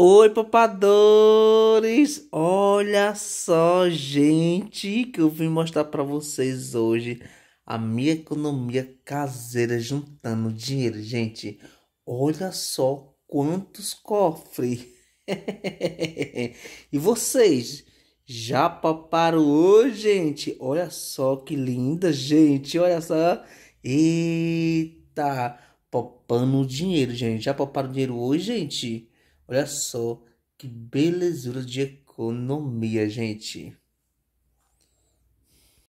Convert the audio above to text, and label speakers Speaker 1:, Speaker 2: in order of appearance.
Speaker 1: Oi, papadores! Olha só, gente, que eu vim mostrar para vocês hoje a minha economia caseira juntando dinheiro, gente. Olha só quantos cofres! e vocês já paparam hoje, gente? Olha só que linda, gente! Olha só! Eita! Popando dinheiro, gente. Já poparam dinheiro hoje, gente? Olha só que belezura de economia, gente.